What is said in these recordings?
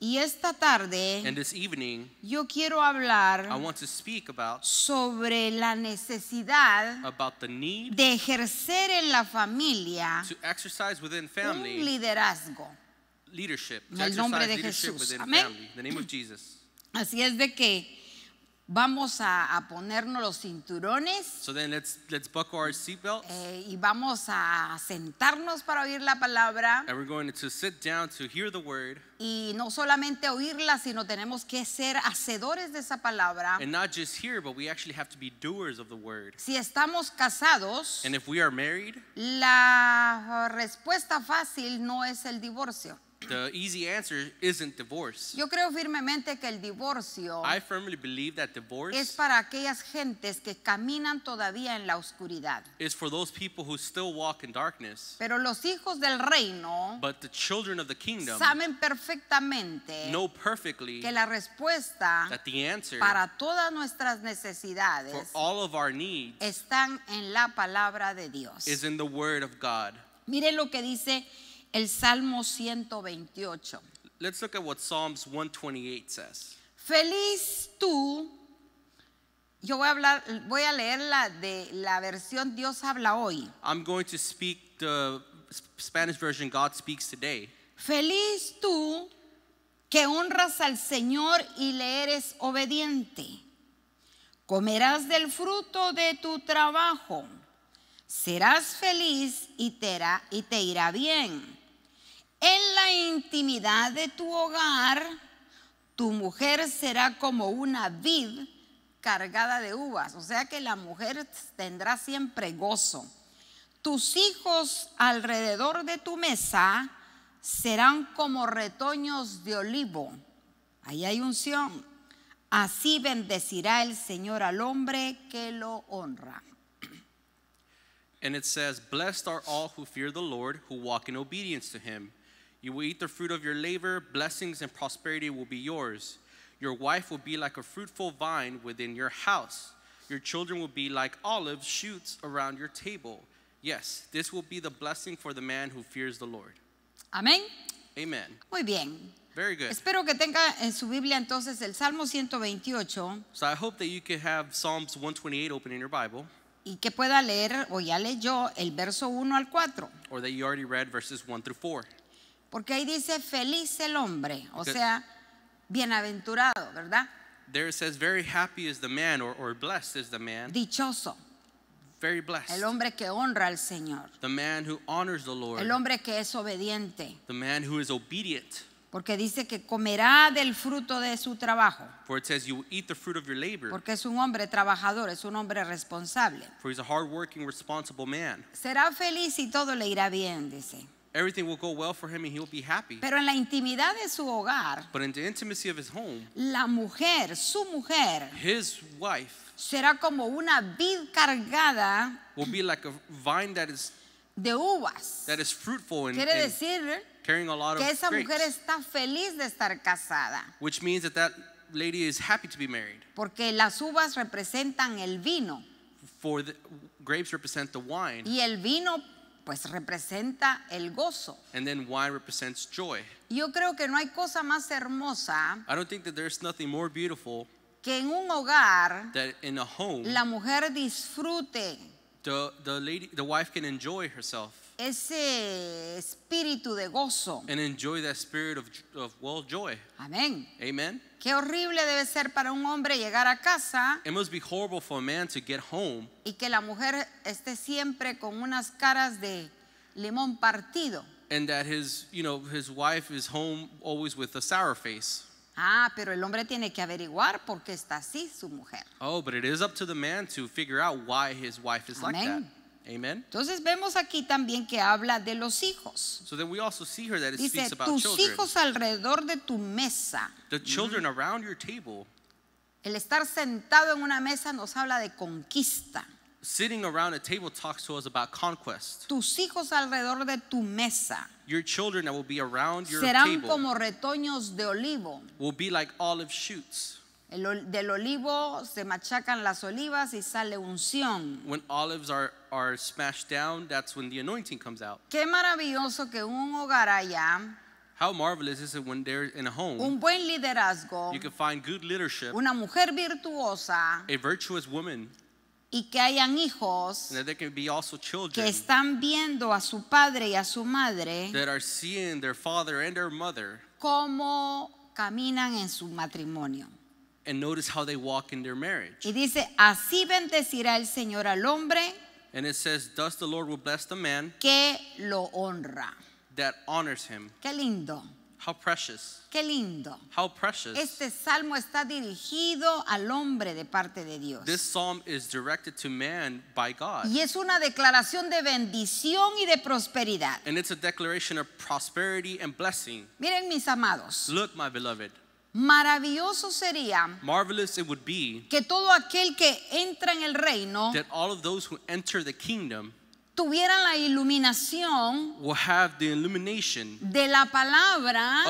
Y esta tarde yo quiero hablar sobre la necesidad de ejercer en la familia un liderazgo. en el nombre de Jesús. Amén. Así es de que vamos a, ponernos los cinturones. Eh, y vamos a sentarnos para oír la palabra. Y no solamente oírla, sino tenemos que ser hacedores de esa palabra. Si estamos casados, la respuesta fácil no es el divorcio. The easy answer isn't divorce. Yo creo firmemente que el divorcio I firmly believe that divorce es para aquellas gentes que caminan todavía en la oscuridad. is for those people who still walk in darkness. Pero los hijos del reino But the children of the kingdom saben perfectamente know perfectly que la respuesta that the answer para todas nuestras for all of our needs están en la palabra de Dios. is in the word of God. Miren lo que dice El Salmo 128. Let's look at what Psalms 128 says. Feliz tú. Yo voy a hablar, voy a leer la de la versión Dios habla hoy. I'm going to speak the Spanish version God speaks today. Feliz tú que honras al Señor y le eres obediente. Comerás del fruto de tu trabajo. Serás feliz y te irá, y te irá bien. En la intimidad de tu hogar, tu mujer será como una vid cargada de uvas, o sea que la mujer tendrá siempre gozo. Tus hijos alrededor de tu mesa serán como retoños de olivo. Ahí hay unción. Así bendecirá el Señor al hombre que lo honra. And it says, Blessed are all who fear the Lord, who walk in obedience to him. You will eat the fruit of your labor, blessings and prosperity will be yours. Your wife will be like a fruitful vine within your house. Your children will be like olive shoots around your table. Yes, this will be the blessing for the man who fears the Lord. Amén. Amen. Muy bien. Very good. Espero que tenga en su Biblia entonces el Salmo 128. So I hope that you can have Psalms 128 open in your Bible. Y que pueda leer o ya leyó el verso 1 al 4. Or that you already read verses 1 through 4. Porque ahí dice feliz el hombre, o sea, bienaventurado, ¿verdad? There it says very happy is the man or, blessed is the man. Dichoso. Very blessed. El hombre que honra al Señor. The man who honors the Lord. El hombre que es obediente. The man who is obedient. Porque dice que comerá del fruto de su trabajo. For it says you will eat the fruit of your labor. Porque es un hombre trabajador, es un hombre responsable. For he's a hardworking, responsible man. Será feliz y todo le irá bien, dice. Everything will go well for him and he'll be happy. Pero en la intimidad de su hogar, But in the intimacy of his home, la mujer, su mujer, his wife será como una vid cargada will be like a vine that is de uvas. That is fruitful and, Quiere and carrying a lot of esa grapes, mujer está feliz de estar casada. Which means that that lady is happy to be married. Porque las uvas representan el vino. For the grapes represent the wine. Y el vino pues representa el gozo. And then wine represents joy. Yo creo que no hay cosa más hermosa. I don't think that there's nothing more beautiful que en un hogar that in a home, la mujer disfrute. The, the, lady, the wife can enjoy herself ese espíritu de gozo. and enjoy that spirit of, of well joy. Amén. Amen. Qué horrible debe ser para un hombre llegar a casa It must be horrible for a man to get home y que la mujer esté siempre con unas caras de limón partido. and that his, you know, his wife is home always with a sour face. Ah, pero el hombre tiene que averiguar por qué está así su mujer. Oh, but it is up to the man to figure out why his wife is like that. Entonces vemos aquí también que habla de los hijos. Dice, tus hijos alrededor de tu mesa. El estar sentado en una mesa nos habla de conquista. Tus hijos alrededor de tu mesa. serán como retoños de olivo. El, del olivo se machacan las olivas y sale unción. When olives are, are smashed down, that's when the anointing comes out. Qué maravilloso que un hogar allá How marvelous is it when they're in a home? Un buen liderazgo. You can find good leadership. Una mujer virtuosa. A virtuous woman. y que hayan hijos que están viendo a su padre y a su madre cómo caminan en su matrimonio. and notice how they walk in their marriage. Y dice, así bendecirá el Señor al hombre And it says, Thus the Lord will bless the man que lo honra. that honors him. Qué lindo. How precious. Qué lindo. How precious. Este salmo está dirigido al hombre de parte de Dios. This psalm is directed to man by God. Y es una declaración de bendición y de prosperidad. And it's a declaration of prosperity and blessing. Miren mis amados. Look, my beloved. Maravilloso sería Marvelous it would be que todo aquel que entra en el reino that all of those who enter the kingdom tuvieran la iluminación de la palabra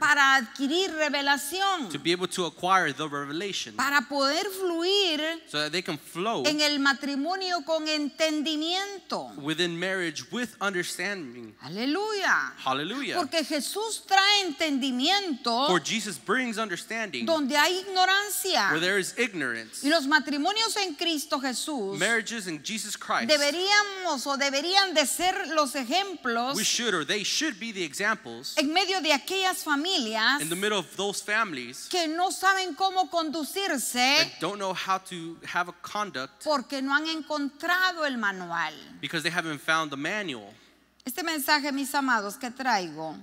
para adquirir revelación para poder fluir en el matrimonio con entendimiento aleluya porque Jesús trae entendimiento donde hay ignorancia y los matrimonios en Cristo Jesús deberían o deberían de ser los ejemplos en medio de aquellas familias que no saben cómo conducirse porque no han encontrado el manual Este mensaje, mis amados, que traigo,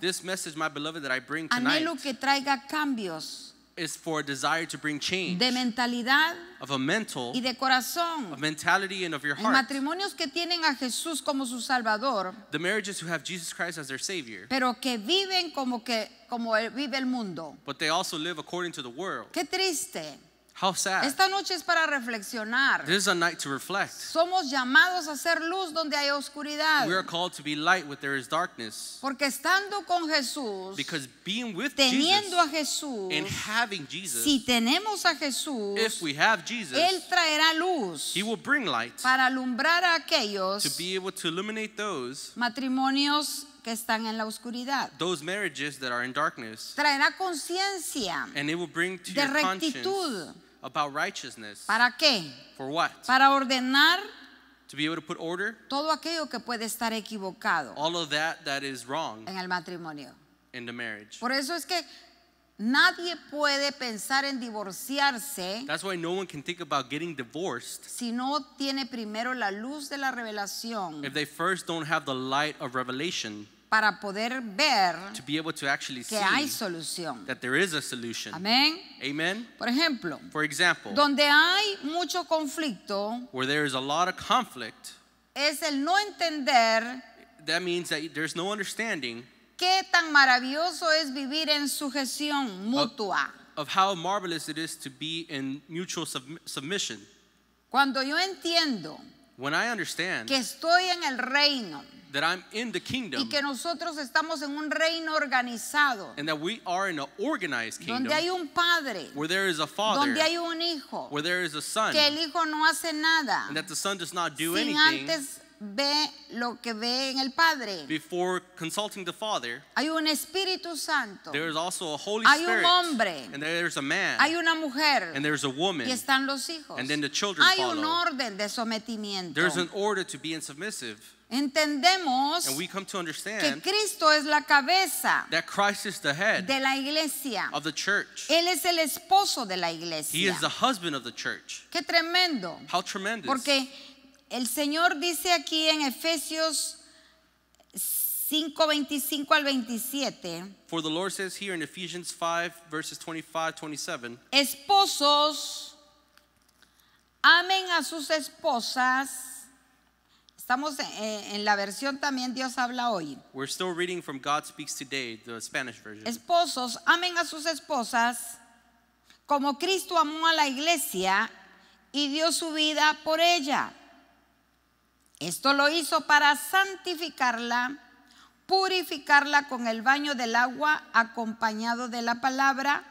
anhelo que traiga cambios is for a desire to bring change de mentalidad of a mental y de corazón. Of mentality and of your heart. matrimonios que tienen a Jesús como su salvador. The marriages who have Jesus Christ as their savior. Pero que viven como que como vive el mundo. But they also live according to the world. Qué triste. How sad. Esta noche es para reflexionar. This is a night to reflect. Somos llamados a ser luz donde hay oscuridad. We are called to be light where there is darkness. Porque estando con Jesús, because being with teniendo Jesus, a Jesús, and having Jesus, si tenemos a Jesús, if we have Jesus, él traerá luz. He will bring light. Para alumbrar a aquellos to be able to illuminate those matrimonios que están en la oscuridad. Those marriages that are in darkness. Traerá conciencia de rectitud. About righteousness. ¿Para qué? For what? Para ordenar to be able to put order todo aquello que puede estar equivocado all of that that is wrong en el matrimonio. In the marriage. Por eso es que Nadie puede pensar en divorciarse That's why no one can think about getting divorced si no tiene primero la luz de la revelación. If they first don't have the light of revelation para poder ver to be able to actually que see hay solución. that there is a solution. Amén. Amen. Por ejemplo, For example, donde hay mucho conflicto, where there is a lot of conflict, es el no entender that means that there's no understanding qué tan maravilloso es vivir en sujeción mutua. Of, of how marvelous it is to be in mutual sub submission. Cuando yo entiendo When I understand que estoy en el reino that I'm in the kingdom, y que nosotros estamos en un reino organizado and that we are in an organized kingdom donde hay un padre where there is a father donde hay un hijo where there is a son que el hijo no hace nada and that the son does not do sin anything antes ve lo que ve en el Padre. Before consulting the Father, hay un Espíritu Santo. There is also a Holy Spirit. Hay un hombre. And there's a man. Hay una mujer. And there's a woman. Y están los hijos. And then the children hay follow. un orden de sometimiento. There's an order to in submissive. Entendemos we come que Cristo es la cabeza that Christ de la iglesia. Él es el esposo de la iglesia. He Qué tremendo. Porque el Señor dice aquí en Efesios al 5 verses 25-27. Esposos amen a sus esposas Estamos eh, en, la versión también Dios habla hoy. still reading from God Speaks Today, the Spanish version. Esposos, amen a sus esposas como Cristo amó a la iglesia y dio su vida por ella. Esto lo hizo para santificarla, purificarla con el baño del agua acompañado de la palabra,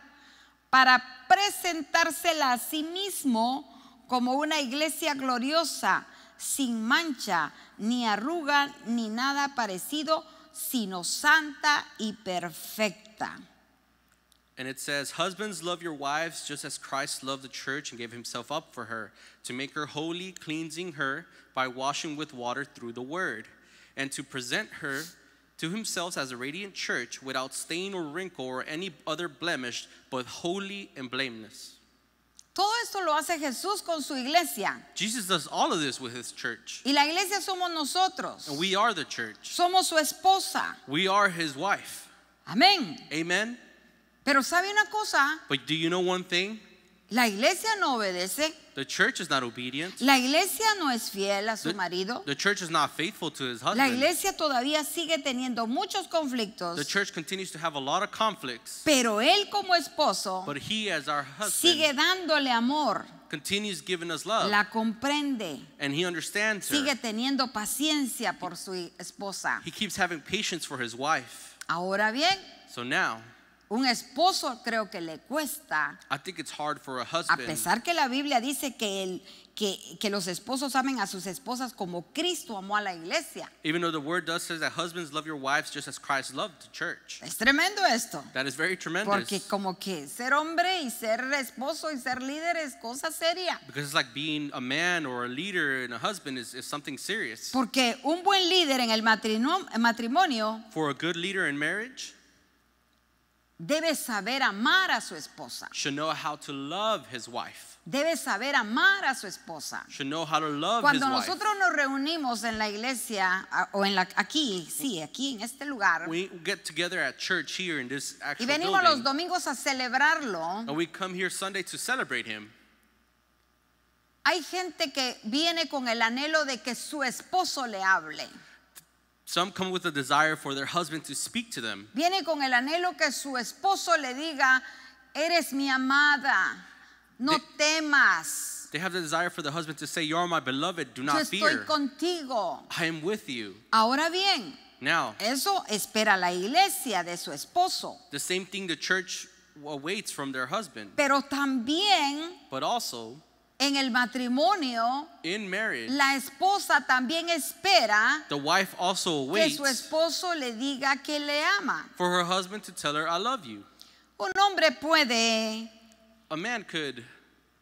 para presentársela a sí mismo como una iglesia gloriosa sin mancha, ni arruga, ni nada parecido, sino santa y perfecta. And it says, Husbands, love your wives just as Christ loved the church and gave himself up for her, to make her holy, cleansing her by washing with water through the word, and to present her to himself as a radiant church without stain or wrinkle or any other blemish, but holy and blameless. Todo esto lo hace Jesús con su iglesia. Jesus does all of this with his church. Y la iglesia somos nosotros. And we are the church. Somos su esposa. We are his wife. Amén. Amen. Pero sabe una cosa? But do you know one thing? La iglesia no obedece. The church is not obedient. La iglesia no es fiel a su marido. The church is not faithful to his husband. La iglesia todavía sigue teniendo muchos conflictos. The church continues to have a lot of conflicts. Pero él como esposo But he, as our husband, sigue dándole amor. Continues giving us love. La comprende. And he understands her. Sigue teniendo paciencia por su esposa. He keeps having patience for his wife. Ahora bien, so now, un esposo creo que le cuesta. I think it's hard for a husband. pesar que la Biblia dice que los esposos amen a sus esposas como Cristo amó a la iglesia. Even though the word does that husbands love your wives just as Christ loved the church. Es tremendo esto. That is very Porque como que ser hombre y ser esposo y ser líder es cosa seria. Because it's like being a man or a leader in a husband is, something serious. Porque un buen líder en el matrimonio For a good leader in marriage Debe saber amar a su esposa. know how to love his wife. Debe saber amar a su esposa. Cuando nosotros nos reunimos en la iglesia o en la aquí, sí, aquí en este lugar. We get together at church here in this actual Y venimos los domingos a celebrarlo. we come here Sunday to celebrate him. Hay gente que viene con el anhelo de que su esposo le hable. Some come with a desire for their husband to speak to them. Viene con el anhelo que su esposo le diga, eres mi amada, no they, temas. They have the desire for the husband to say, you are my beloved, do not Yo estoy fear. Contigo. I am with you. Ahora bien, now, eso espera la iglesia de su esposo. The same thing the church awaits from their husband. Pero también, but also, En el matrimonio, in marriage, la esposa también espera the wife also que waits su esposo le diga que le ama. for her husband to tell her, I love you. Un hombre puede A man could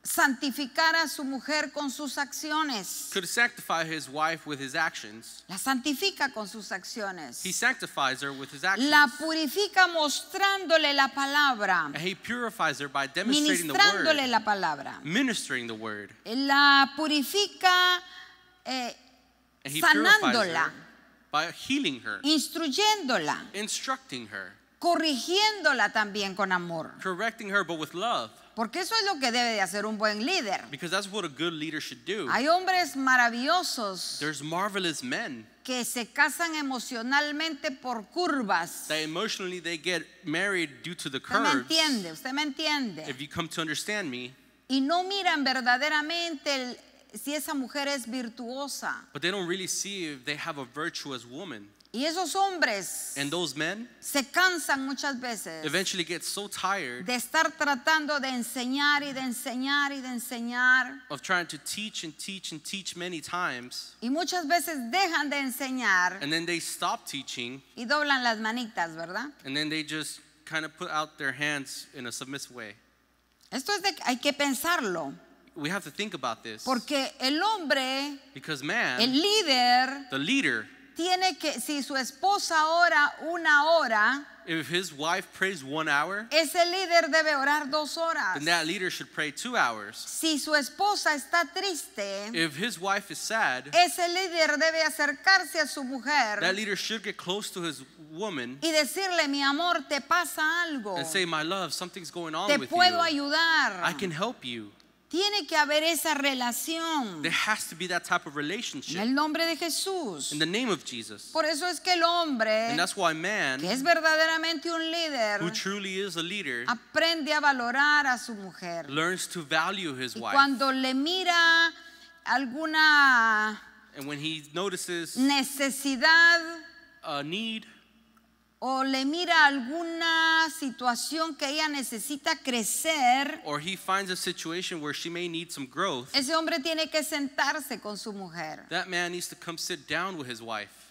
santificar a su mujer con sus acciones. could sanctify his wife with his actions. La santifica con sus acciones. He sanctifies her with his actions. La purifica mostrándole la palabra. And he purifies her by demonstrating the Ministrándole word, la palabra. ministering the word. La purifica eh, sanándola, by healing her, instruyéndola, instructing her, corrigiéndola también con amor. correcting her, but with love. Porque eso es lo que debe de hacer un buen líder. Hay hombres maravillosos. que se casan emocionalmente por curvas. Usted me entiende, usted me entiende. Y no miran verdaderamente el si esa mujer es virtuosa. But they don't really see if they have a virtuous woman. Y esos hombres And those men se cansan muchas veces eventually get so tired de estar tratando de enseñar y de enseñar y de enseñar. of trying to teach and teach and teach many times. Y muchas veces dejan de enseñar And then they stop teaching y doblan las manitas, ¿verdad? and then they just kind of put out their hands in a submissive way. Esto es de, hay que pensarlo. we have to think about this. Porque el hombre, Because man, el líder, the leader, tiene que, si su esposa ora una hora, if his wife prays one hour, ese líder debe orar dos horas. then that leader should pray two hours. Si su esposa está triste, If his wife is sad, ese líder debe acercarse a su that leader should get close to his woman y decirle, mi amor, te pasa algo, and say, My love, something's going on te puedo ayudar. I can help you. Tiene que haber esa relación. There has to be that type of relationship. En el nombre de Jesús. In the name of Jesus. Por eso es que el hombre, And that's why man, que es verdaderamente un líder, who truly is a leader, aprende a valorar a su mujer. Learns to value his y wife. Cuando le mira alguna And when he notices necesidad, a need, o le mira alguna situación que ella necesita crecer. Or he finds a situation where she may need some growth. Ese hombre tiene que sentarse con su mujer. That man needs to come sit down with his wife.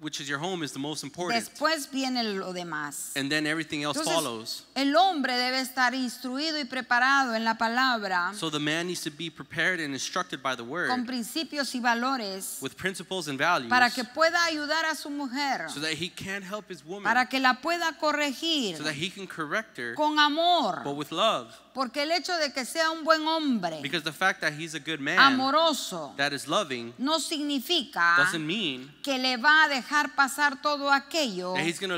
which is your home is the most important. Después viene lo demás. And then everything else Entonces, follows. El hombre debe estar instruido y preparado en la palabra. So the man needs to be prepared and instructed by the word. Con principios y valores. With principles and values. Para que pueda ayudar a su mujer. So that he can help his woman. Para que la pueda corregir. So that he can correct her. Con amor. But with love. Porque el hecho de que sea un buen hombre, a amoroso, no significa que le va a dejar pasar todo aquello que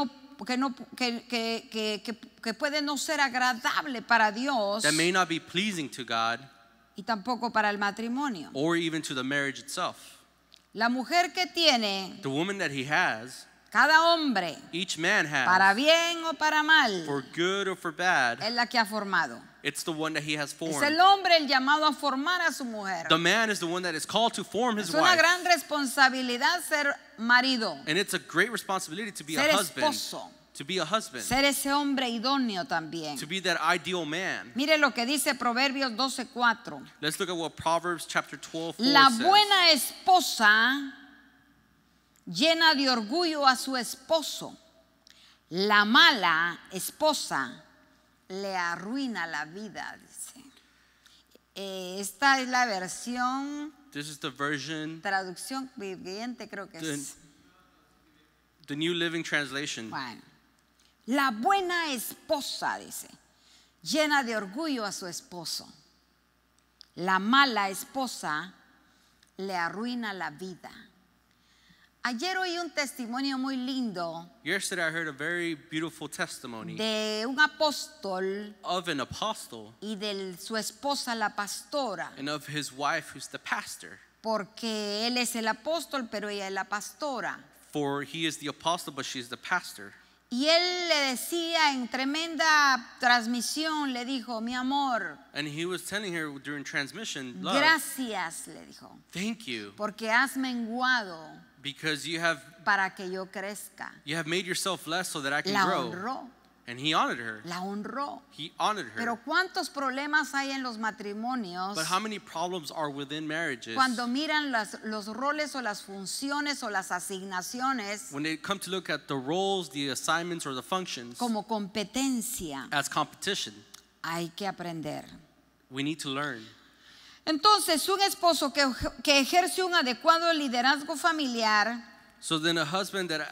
no que no que, que, que, que puede no ser agradable para Dios. Y tampoco para el matrimonio. Or even to the La mujer que tiene the cada hombre, each man has, para bien o para mal, bad, es la que ha formado. It's the one that has formed. Es el hombre el llamado a formar a su mujer. The man is the one that is called to form his es una wife. gran responsabilidad ser marido. And it's a great responsibility to be ser a husband. Esposo. To be Ser ese hombre idóneo también. that ideal man. Mire lo que dice Proverbios 12:4. Let's look at what Proverbs La buena esposa llena de orgullo a su esposo. La mala esposa le arruina la vida, dice. Eh, esta es la versión. This is the version. Traducción viviente creo que es. The New Living Translation. La buena esposa dice, llena de orgullo a su esposo. La mala esposa le arruina la vida. Ayer oí un testimonio muy lindo de un apóstol y de su esposa la pastora, porque él es el apóstol, pero ella es la pastora. Y él le decía en tremenda transmisión, le dijo, mi amor, gracias, le dijo, porque has menguado Because you have, para que yo crezca. You have made yourself less so that I can La grow. Honró. And he honored her. La honró. He honored her. Pero cuántos problemas hay en los matrimonios But how many problems are within marriages cuando miran las, los roles o las funciones o las asignaciones when they come to look at the roles, the assignments or the functions como competencia. As competition. Hay que aprender. We need to learn. Entonces, un esposo que, ejerce un adecuado liderazgo familiar debe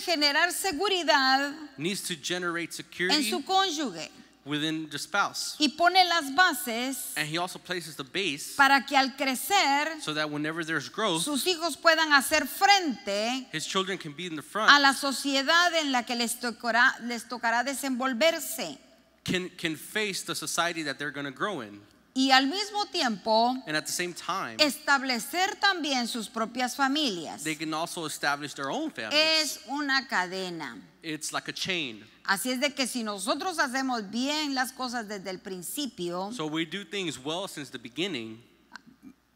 generar seguridad en su cónyuge y pone las bases para que al crecer sus hijos puedan hacer frente a la sociedad en la que les les tocará desenvolverse. can, can face the society that they're going to grow in. Y al mismo tiempo, and at the same time, establecer también sus propias familias. They can also establish their own families. Es una cadena. It's like a chain. Así es de que si nosotros hacemos bien las cosas desde el principio, so we do things well since the beginning,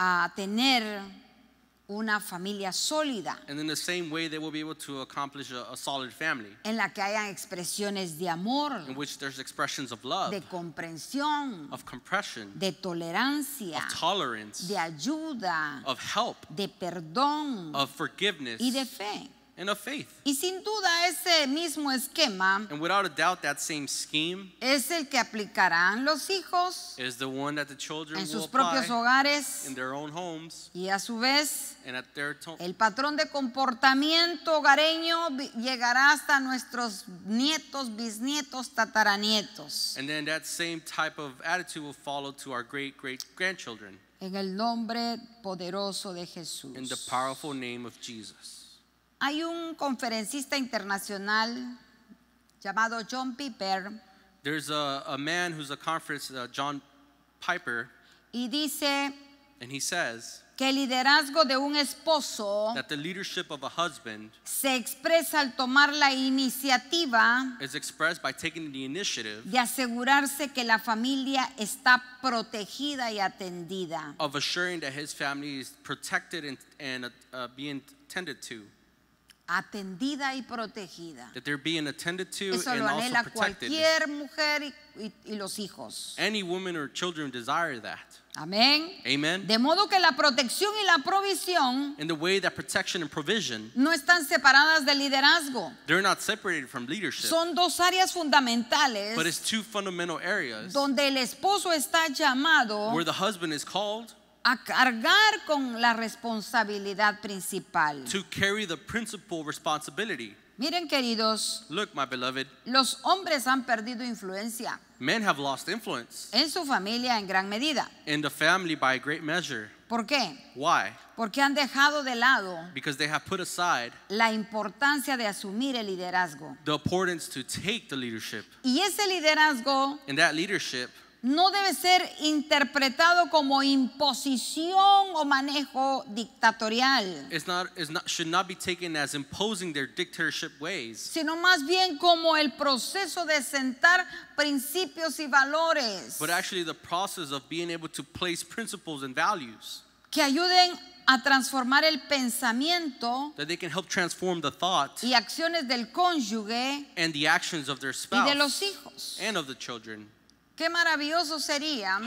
a tener una familia sólida. And in the same way, they will be able to accomplish a, a solid family En la que hayan expresiones de amor, in which there's expressions of love, de comprensión, of compression, de tolerancia, of tolerance, de ayuda, of help, de perdón of forgiveness, y de fe. Y sin duda ese mismo esquema And without a doubt, that same scheme es el que aplicarán los hijos is the one that en sus propios hogares y a su vez el patrón de comportamiento hogareño llegará hasta nuestros nietos, bisnietos, tataranietos. And then that same type of attitude will follow to our great great grandchildren En el nombre poderoso de Jesús. Hay un conferencista internacional llamado John Piper. Y dice que el liderazgo de un esposo se expresa al tomar la iniciativa de asegurarse que la familia está protegida y atendida atendida y protegida. That they're being attended to Eso and lo also anhela protected. cualquier mujer y, y, y los hijos. Any woman or children desire that. Amén. Amen. De modo que la protección y la provisión In the way that protection and provision no están separadas del liderazgo. They're not separated from leadership. Son dos áreas fundamentales But it's two fundamental areas donde el esposo está llamado where the husband is called a cargar con la responsabilidad principal. To carry the principal responsibility. Miren, queridos, Look, my beloved, los hombres han perdido influencia. Men have lost influence. En su familia en gran medida. In the family by a great measure. ¿Por qué? Why? Porque han dejado de lado Because they have put aside la importancia de asumir el liderazgo. The importance to take the leadership. Y ese liderazgo And that leadership no debe ser interpretado como imposición o manejo dictatorial. It's not, it's not, should not be taken as imposing their dictatorship ways. Sino más bien como el proceso de sentar principios y valores. But actually the process of being able to place principles and values. Que ayuden a transformar el pensamiento that they can help transform the thought y acciones del cónyuge and the actions of their spouse y de los hijos. and of the children. Qué maravilloso sería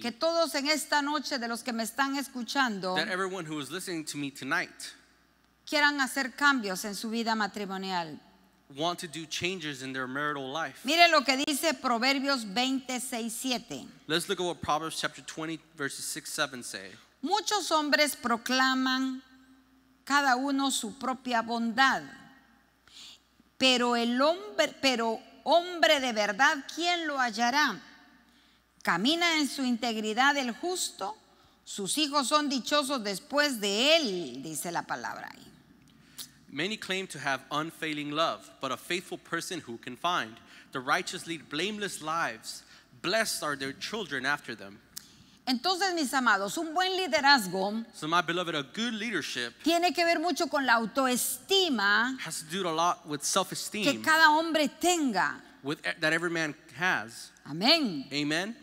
que todos en esta noche de los que me están escuchando me quieran hacer cambios en su vida matrimonial. want Mire lo que dice Proverbios 26:7. 20 6 7 Muchos hombres proclaman cada uno su propia bondad, pero el hombre pero Hombre de verdad, ¿quién lo hallará? Camina en su integridad el justo, sus hijos son dichosos después de él, dice la palabra ahí. Many claim to have unfailing love, but a faithful person who can find? The righteous lead blameless lives. Blessed are their children after them. Entonces, mis amados, un buen liderazgo tiene que ver mucho con la autoestima que cada hombre tenga. Eh, Amén.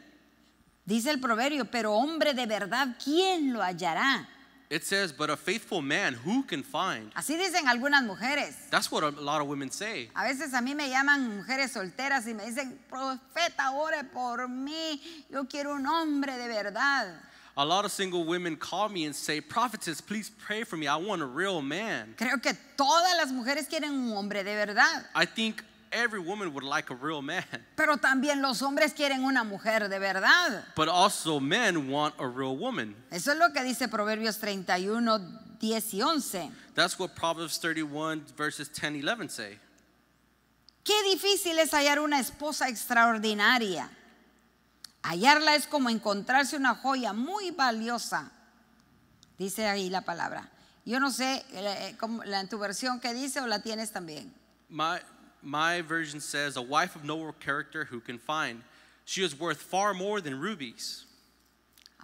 Dice el proverbio, pero hombre de verdad, ¿quién lo hallará? It says, but a faithful man who can find. Así dicen algunas mujeres. That's what a lot of women say. A veces a mí me llaman mujeres solteras y me dicen, profeta, ore por mí. Yo quiero un hombre de verdad. A lot of single women call me and say, prophetess, please pray for me. I want a real man. Creo que todas las mujeres quieren un hombre de verdad. I think Pero también los hombres quieren una mujer de verdad. But also men want a real woman. Eso es lo que dice Proverbios 31 10 y 11. That's what Proverbs 11 say. Qué difícil es hallar una esposa extraordinaria. Hallarla es como encontrarse una joya muy valiosa. Dice ahí la palabra. Yo no sé eh, eh, en tu versión qué dice o la tienes también. my version says, a wife of noble character who can find. She is worth far more than rubies.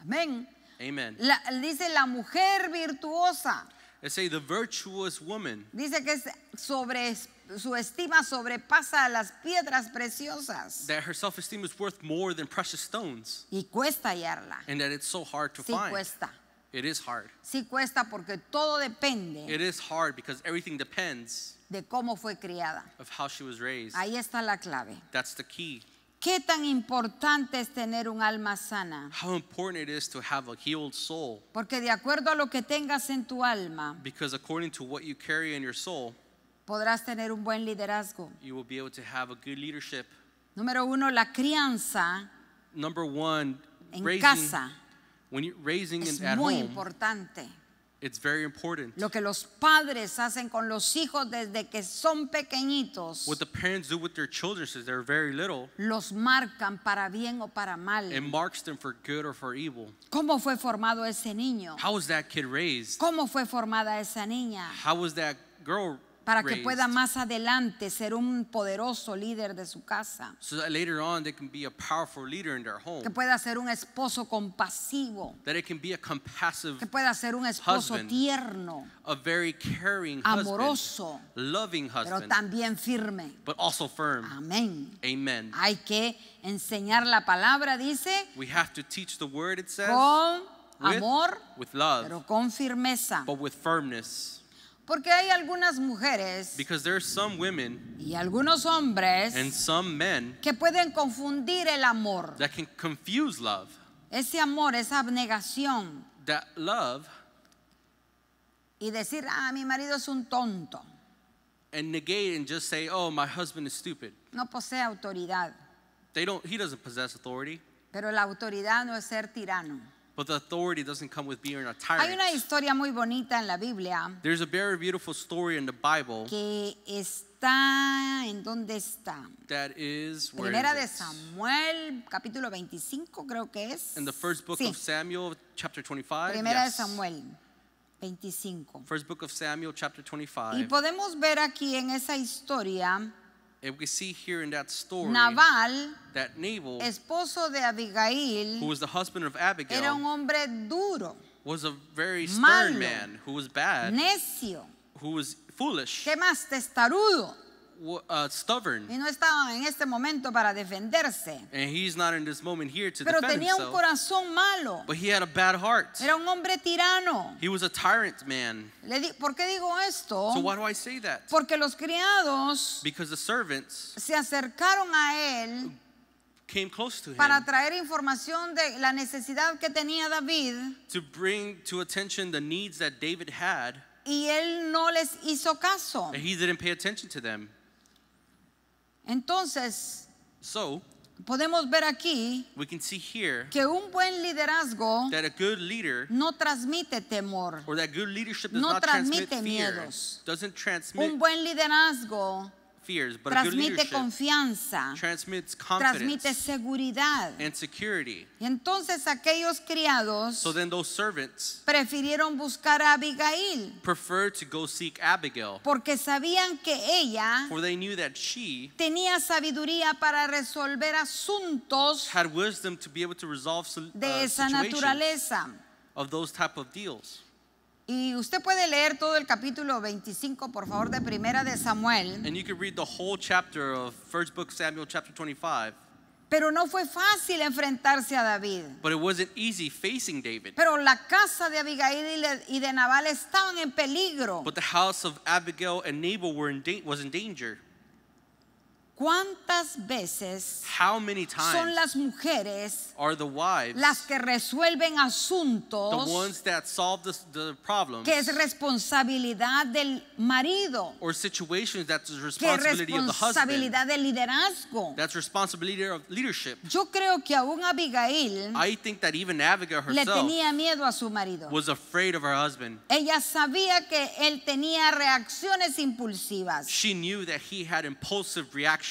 Amén. Amen. La, dice la mujer virtuosa. They say the virtuous woman. Dice que sobre, su estima sobrepasa las piedras preciosas. That her self-esteem is worth more than precious stones. Y cuesta hallarla. And that it's so hard to sí, find. Cuesta. It is hard. Sí cuesta porque todo depende It is hard because everything depends de cómo fue criada. of how she was raised. Ahí está la clave. That's the key. ¿Qué tan importante es tener un alma sana? How important it is to have a healed soul Porque de acuerdo a lo que tengas en tu alma, because according to what you carry in your soul, podrás tener un buen liderazgo. you will be able to have a good leadership. Número uno, la crianza Number one, En raising, casa. When you're raising es at muy home, importante. It's very important. Lo que los padres hacen con los hijos desde que son pequeñitos. What the parents do with their children since they're very little. Los marcan para bien o para mal. It marks them for good or for evil. ¿Cómo fue formado ese niño? How was that kid raised? ¿Cómo fue formada esa niña? How was that girl para que pueda más adelante ser un poderoso líder de su casa. So that later on they can be a powerful leader in their home. Que pueda ser un esposo compasivo. That it can be a compassive que pueda ser un esposo husband, tierno. A very caring amoroso, husband, loving husband. Pero también firme. But also firm. Amén. Amen. Hay que enseñar la palabra, dice. We have to teach the word it says. Con amor, with love, pero con firmeza. But with firmness. Porque hay algunas mujeres y algunos hombres que pueden confundir el amor. Ese amor, esa abnegación. y decir, ah, mi marido es un tonto. oh, No posee autoridad. Pero la autoridad no es ser tirano. But the authority doesn't come with being a tyrant. Hay una historia muy bonita en la Biblia. There's a very beautiful story in the Bible. Que está en dónde está. That is where Primera de Samuel capítulo 25 creo que es. In the first book sí. of Samuel chapter 25. Primera yes. de Samuel. 25. First book of Samuel, chapter 25. Y podemos ver aquí en esa historia And we see here in that story Naval, that Nabal, esposo de Abigail, who was the husband of Abigail, era un hombre duro, was a very stern malo, man who was bad, necio, who was foolish, ¿qué más testarudo? uh, stubborn. Y no estaban en este momento para defenderse. And he's not in this moment here to Pero defend tenía himself. un corazón malo. But he had a bad heart. Era un hombre tirano. He was a tyrant man. ¿Por qué digo esto? So why do I say that? Porque los criados Because the servants se acercaron a él came close to him para traer información de la necesidad que tenía David. To bring to attention the needs that David had. y él no les hizo caso. And he didn't pay attention to them. Entonces, podemos ver aquí que un buen liderazgo no transmite temor no transmite miedos. un buen liderazgo transmite confianza, transmite seguridad. Y entonces aquellos criados preferieron prefirieron buscar a Abigail porque sabían que ella tenía sabiduría para resolver asuntos de uh, esa naturaleza. of those type y usted puede leer todo el capítulo 25, por favor, de Primera de Samuel. Pero no fue fácil enfrentarse a David. Pero la casa de Abigail y de Nabal estaban en peligro. ¿Cuántas veces son las mujeres las que resuelven asuntos the ones that solve the, que es responsabilidad del marido or que es responsabilidad del liderazgo yo creo que aún Abigail Abigail le tenía miedo a su marido ella sabía que él tenía reacciones impulsivas reactions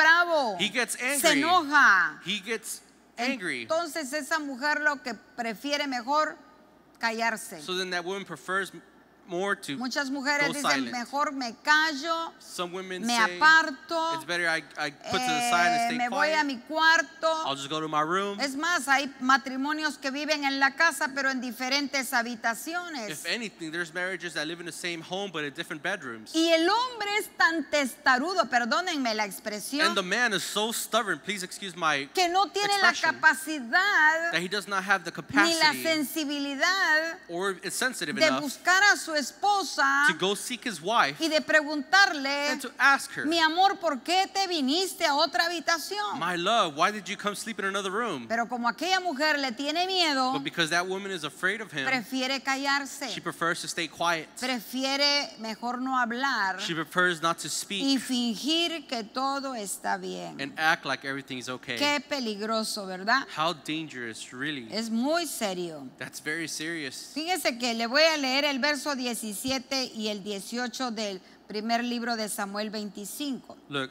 bravo. He gets angry. Se enoja. He gets angry. Entonces esa mujer lo que prefiere mejor callarse. So then that woman prefers Muchas mujeres dicen, mejor me callo, me aparto, me voy a mi cuarto. Es más, hay matrimonios que viven en la casa, pero en diferentes habitaciones. Y el hombre es tan testarudo, perdónenme la expresión, que no tiene la capacidad ni la sensibilidad de buscar a su esposa to go seek his wife y de preguntarle, and to ask her, mi amor, ¿por qué te viniste a otra habitación? My love, why did you come sleep in another room? Pero como aquella mujer le tiene miedo, but because that woman is afraid of him, prefiere callarse. She prefers to stay quiet. Prefiere mejor no hablar. She prefers not to speak. Y fingir que todo está bien. And act like everything is okay. Qué peligroso, ¿verdad? How dangerous, really. Es muy serio. That's very serious. Fíjese que le voy a leer el verso 17 y el 18 del primer libro de Samuel 25. Look,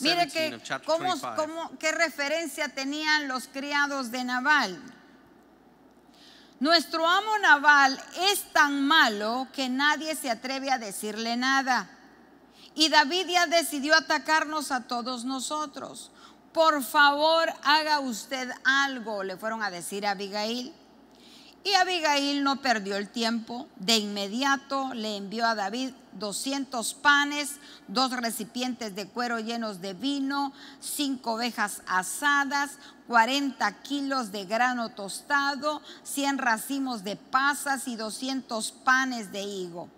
Mire que, cómo, qué referencia tenían los criados de Naval Nuestro amo Naval es tan malo que nadie se atreve a decirle nada. Y David ya decidió atacarnos a todos nosotros. Por favor, haga usted algo, le fueron a decir a Abigail. Y Abigail no perdió el tiempo. De inmediato le envió a David 200 panes, dos recipientes de cuero llenos de vino, cinco ovejas asadas, 40 kilos de grano tostado, 100 racimos de pasas y 200 panes de higo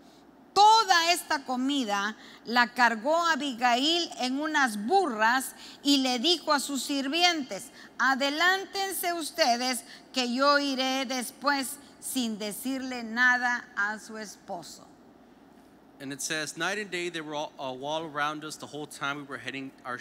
toda esta comida la cargó Abigail en unas burras y le dijo a sus sirvientes, adelántense ustedes que yo iré después sin decirle nada a su esposo. And it says, night and day they were all, a uh, wall around us the whole time we were heading our,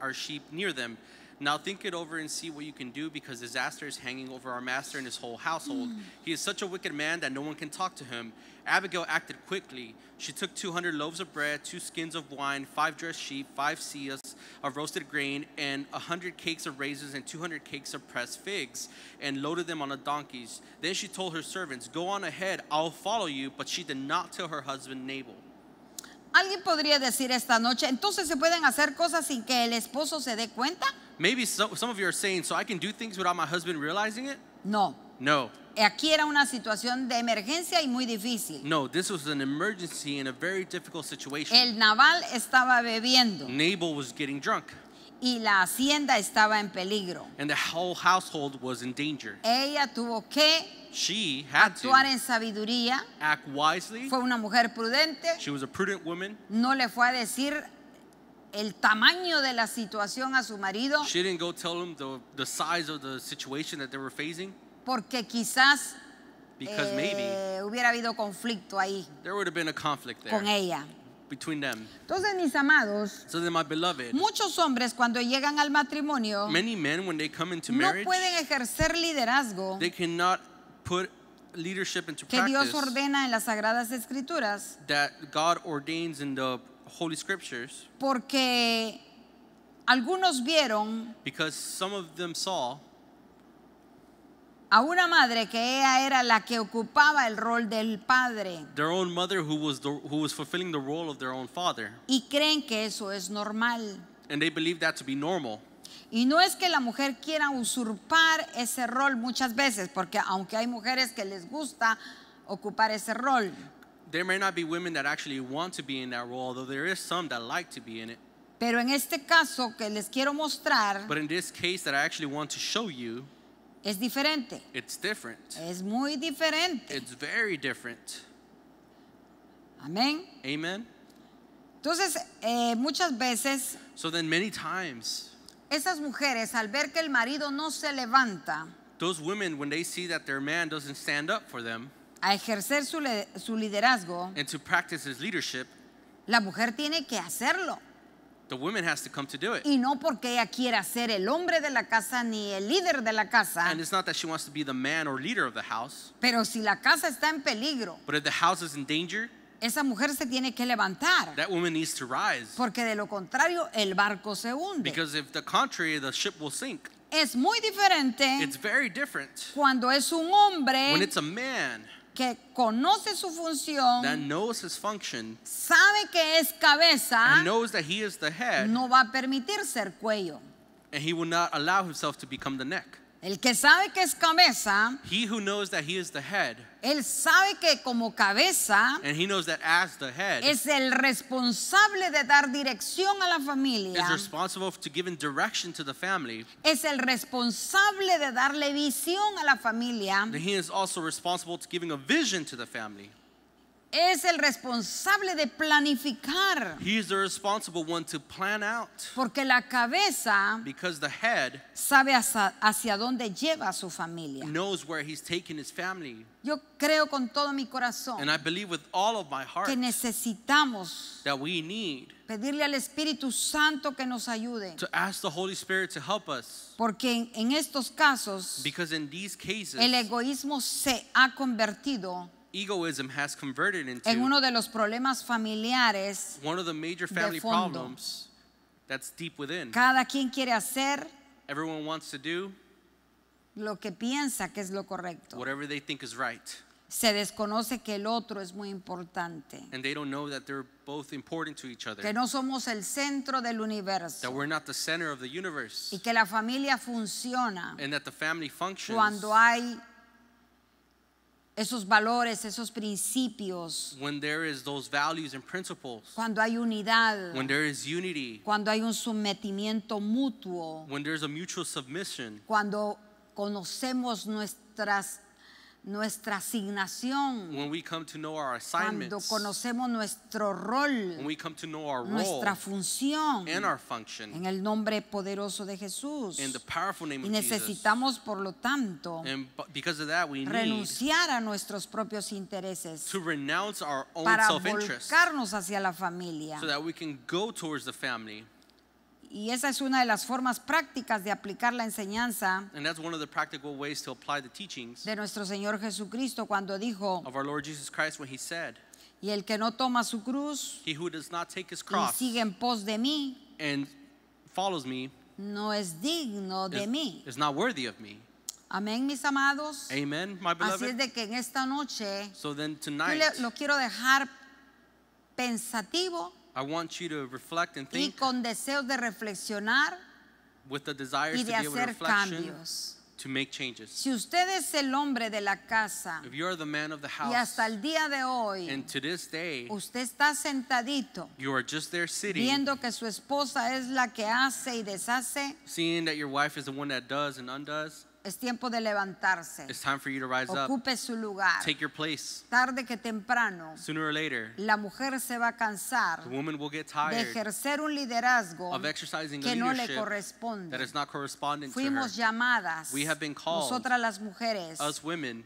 our sheep near them. Now think it over and see what you can do because disaster is hanging over our master and his whole household. Mm. He is such a wicked man that no one can talk to him. Abigail acted quickly. She took 200 loaves of bread, two skins of wine, five dressed sheep, five seas of roasted grain, and 100 cakes of raisins and 200 cakes of pressed figs, and loaded them on the donkeys. Then she told her servants, Go on ahead, I'll follow you. But she did not tell her husband Nabal. Alguien podría decir esta noche, entonces se pueden hacer cosas sin que el esposo se dé cuenta? Maybe some of you are saying, so I can do things without my husband realizing it? No. No. Eh, aquí era una situación de emergencia y muy difícil. No, this was an emergency in a very difficult situation. El naval estaba bebiendo. Nabal was getting drunk. y la hacienda estaba en peligro. And the whole household was in danger. Ella tuvo que She had actuar to en sabiduría. Act wisely. Fue una mujer prudente. She was a prudent woman. No le fue a decir el tamaño de la situación a su marido. Porque quizás eh, hubiera habido conflicto ahí. Con ella. Entonces, mis amados, muchos hombres cuando llegan al matrimonio no pueden ejercer liderazgo que Dios ordena en las Sagradas Escrituras. Holy Scriptures. Porque algunos vieron a una madre que ella era la que ocupaba el rol del padre y creen que eso es normal. normal. Y no es que la mujer quiera usurpar ese rol muchas veces, porque aunque hay mujeres que les gusta ocupar ese rol. there may not be women that actually want to be in that role, although there is some that like to be in it. Pero en este caso que les quiero mostrar But in this case that I actually want to show you, es diferente. it's different. Es muy diferente. It's very different. Amén. Amen. Entonces, eh, muchas veces So then many times esas mujeres al ver que el marido no se levanta, those women when they see that their man doesn't stand up for them, a ejercer su, su liderazgo, and to practice his leadership, la mujer tiene que hacerlo. The woman has to come to do it. Y no porque ella quiera ser el hombre de la casa ni el líder de la casa. And it's not that she wants to be the man or leader of the house. Pero si la casa está en peligro. But if the house is in danger, esa mujer se tiene que levantar. That woman needs to rise. Porque de lo contrario el barco se hunde. Because if the contrary the ship will sink. Es muy diferente. It's very different. Cuando es un hombre. When it's a man que conoce su función, that knows his function, sabe que es cabeza, and knows that he is the head, no va a permitir ser cuello. and he will not allow himself to become the neck. El que sabe que es cabeza, he who knows that he is the head, él sabe que como cabeza, and he knows that as the head, es el responsable de dar dirección a la familia, is responsible to giving direction to the family, es el responsable de darle visión a la familia, Y he is also responsible to giving a vision to the family es el responsable de planificar. Porque la cabeza sabe hacia, dónde lleva a su familia. Knows where he's his family. Yo creo con todo mi corazón que necesitamos pedirle al Espíritu Santo que nos ayude. To ask the Holy Spirit to help us. Porque en, estos casos el egoísmo se ha convertido egoism has converted into en uno de los problemas familiares one of the major family problems that's deep within. Cada quien quiere hacer Everyone wants to do lo que piensa que es lo correcto. Whatever they think is right. Se desconoce que el otro es muy importante. And they don't know that they're both important to each other. Que no somos el centro del universo. That we're not the center of the universe. Y que la familia funciona. And that the family functions. Cuando hay esos valores, esos principios. Cuando hay unidad. Cuando hay un sometimiento mutuo. Cuando conocemos nuestras nuestra asignación, cuando conocemos nuestro rol, nuestra función, en el nombre poderoso de Jesús. Y necesitamos, por lo tanto, renunciar a nuestros propios intereses para volcarnos hacia la familia. so that we can go towards the y esa es una de las formas prácticas de aplicar la enseñanza de nuestro Señor Jesucristo cuando dijo, y el que no toma su cruz He y sigue en pos de mí, no es digno de mí. is not worthy of me. Amén, mis amados. Así es de que en esta noche lo quiero dejar pensativo y con deseos de reflexionar y de hacer cambios. Si usted es el hombre de la casa y hasta el día de hoy usted está sentadito viendo que su esposa es la que hace y deshace, es tiempo de levantarse. Ocupe su lugar. Take your place. Tarde que temprano, la mujer se va a cansar de ejercer un liderazgo que no le corresponde. Fuimos llamadas, nosotras las mujeres,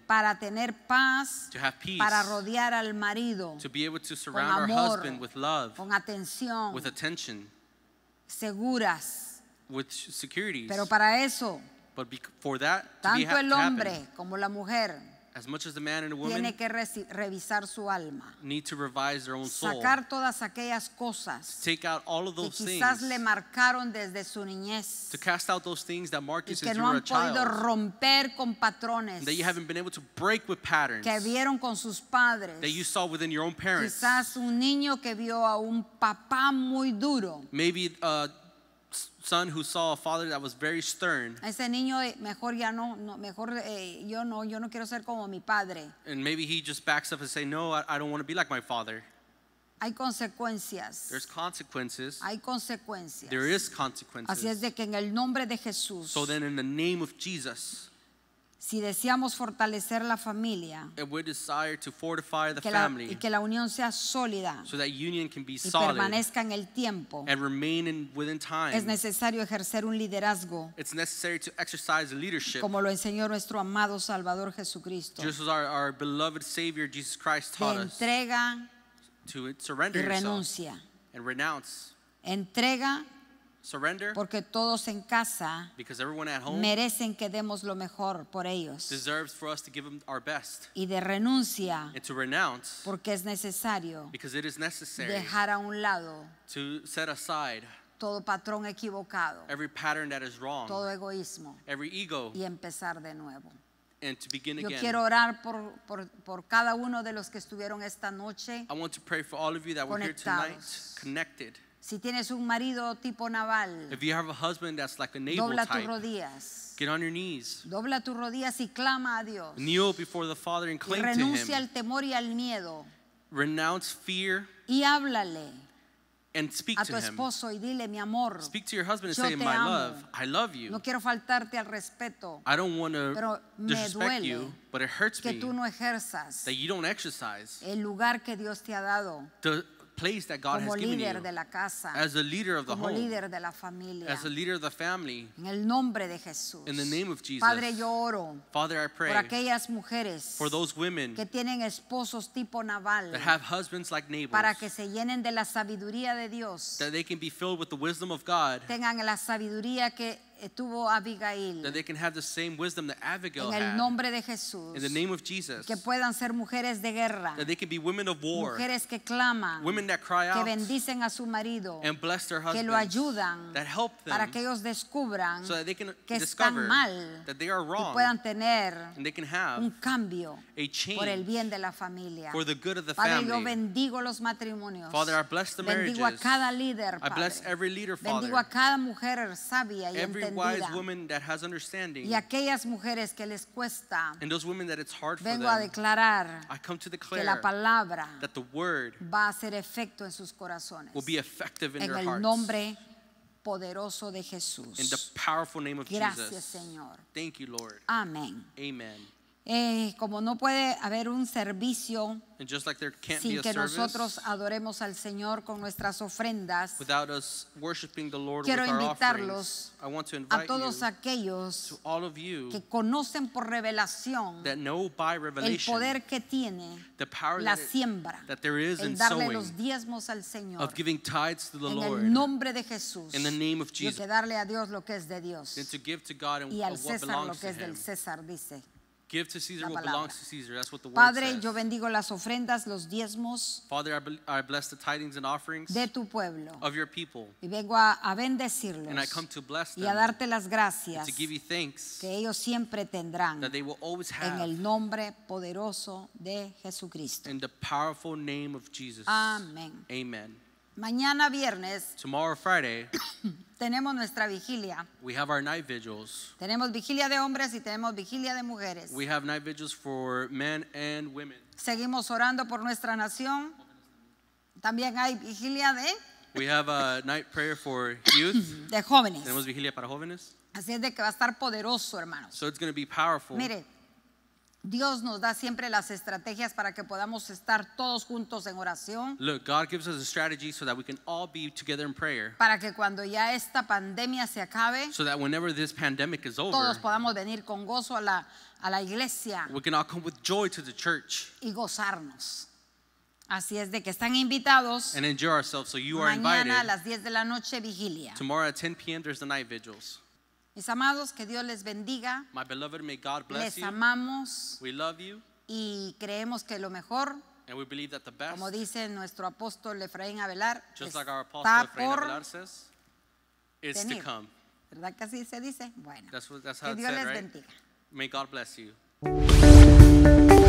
para tener paz, para rodear al marido, con amor, con atención, seguras, Pero para eso But for that, to be el hombre happen, como la mujer as much as the man and the woman tiene que revisar su alma, need to revise their own soul, sacar todas aquellas cosas take out all of que those quizás things, le marcaron desde su niñez to cast out those things that mark you y que since you no a han podido child, romper con patrones that you haven't been able to break with patterns que vieron con sus padres. that you saw within your own parents. Quizás un niño que vio a un papá muy duro Maybe uh, son who saw a father that was very stern. ese niño eh, mejor ya no, no mejor eh, yo no yo no quiero ser como mi padre. And maybe he just backs up and say, "No, I, I don't want to be like my father." Hay consecuencias. There's consequences. Hay consecuencias. There is consequences. Así es de que en el nombre de Jesús. So then in the name of Jesus. si deseamos fortalecer la familia y que la unión sea sólida y permanezca en el tiempo es necesario ejercer un liderazgo como lo enseñó nuestro amado Salvador Jesucristo just entrega y renuncia entrega surrender porque todos en casa merecen que demos lo mejor por ellos deserves for us to give them our best y de renuncia and to renounce porque es necesario it is dejar a un lado to set aside todo patrón equivocado every pattern that is wrong todo egoísmo every ego y empezar de nuevo and to begin Yo again. quiero orar por, por, por cada uno de los que estuvieron esta noche I want to pray for all of you that were here tonight connected si tienes un marido tipo naval, If you have a husband that's like a naval dobla tus rodillas. get on your knees. Dobla tus rodillas y clama a Dios. Kneel before the Father and Y cling to renuncia Him. al temor y al miedo Renounce fear y háblale and speak a tu esposo y dile, mi amor, Speak to your husband and say, My amo. love, I love you. no quiero faltarte al respeto I don't want to disrespect duele you, but it hurts que me tú no ejerzas that you don't exercise el lugar que Dios te ha dado the place that God has given you. Casa, as a leader of the home. Familia, as a leader of the family. En el nombre de Jesús. In the name of Jesus. Padre, yo oro. Father, I pray. Por aquellas mujeres. For those women. Que tienen esposos tipo naval. That have husbands like Nabal. Para que se llenen de la sabiduría de Dios. That they can be filled with the wisdom of God. Tengan la sabiduría que tuvo Abigail. That they can have the same wisdom that Abigail en el nombre de Jesús. In the name of Jesus. Que puedan ser mujeres de guerra. That they can be women of war. Mujeres que claman. Women that cry out. Que bendicen a su marido. And bless their husbands. Que lo ayudan. That help them. Para que ellos descubran so that they can que discover están mal. That they are wrong. Y puedan tener and they can have un cambio a change por el bien de la familia. For the good of the Padre, family. yo bendigo los matrimonios. Father, I bless the marriages. Bendigo a cada líder, Padre. I bless every leader, Father. Bendigo a cada mujer sabia y understanding, Y aquellas mujeres que les cuesta. Vengo a declarar que la palabra va a hacer efecto en sus corazones. en el nombre poderoso de Jesús. Gracias, Señor. Thank you, Lord. Amén. Amen. Eh, como no puede haber un servicio sin que nosotros adoremos al Señor con nuestras ofrendas, quiero invitarlos a todos aquellos que conocen por revelación el poder que tiene la siembra, darle los diezmos al Señor en el nombre de Jesús y que darle a Dios lo que es de Dios y al César lo que es del César, dice. Give to Caesar what belongs to Caesar. That's what the Padre, yo bendigo las ofrendas, los diezmos Father, I, bless the and offerings de tu pueblo. of your people. Y vengo a, bendecirlos y a darte las gracias to give you que ellos siempre tendrán en el nombre poderoso de Jesucristo. in the powerful name of Jesus. Amén. Mañana viernes Tomorrow, Friday, tenemos nuestra vigilia. Tenemos vigilia de hombres y tenemos vigilia de mujeres. Seguimos orando por nuestra nación. También hay vigilia de We have a night prayer for youth. de jóvenes. Tenemos vigilia para jóvenes. Así es de que va a estar poderoso, hermanos. So Dios nos da siempre las estrategias para que podamos estar todos juntos en oración. Look, God gives us a strategy so that we can all be together in prayer. Para que cuando ya esta pandemia se acabe, so that whenever this pandemic is over, todos podamos venir con gozo a la a la iglesia. We can all come with joy to the church. Y gozarnos. Así es de que están invitados. And enjoy ourselves, so you are invited. Mañana a las 10 de la noche vigilia. Tomorrow at 10 p.m. there's the night vigils. Mis amados, que Dios les bendiga. les amamos. Y creemos que lo mejor, como dice nuestro apóstol Efraín Avelar, está por our venir. ¿Verdad que así se dice? Bueno, que Dios les bendiga.